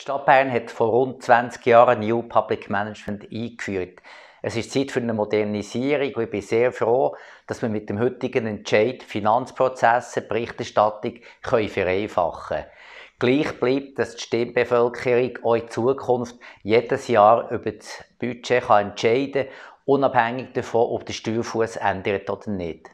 Die Stadt Bern hat vor rund 20 Jahren New Public Management eingeführt. Es ist Zeit für eine Modernisierung und ich bin sehr froh, dass wir mit dem heutigen Entscheid Finanzprozesse, Berichterstattung können vereinfachen können. Gleich bleibt, dass die Stimmbevölkerung auch in Zukunft jedes Jahr über das Budget kann entscheiden kann, unabhängig davon, ob der Steuerfuß ändert oder nicht.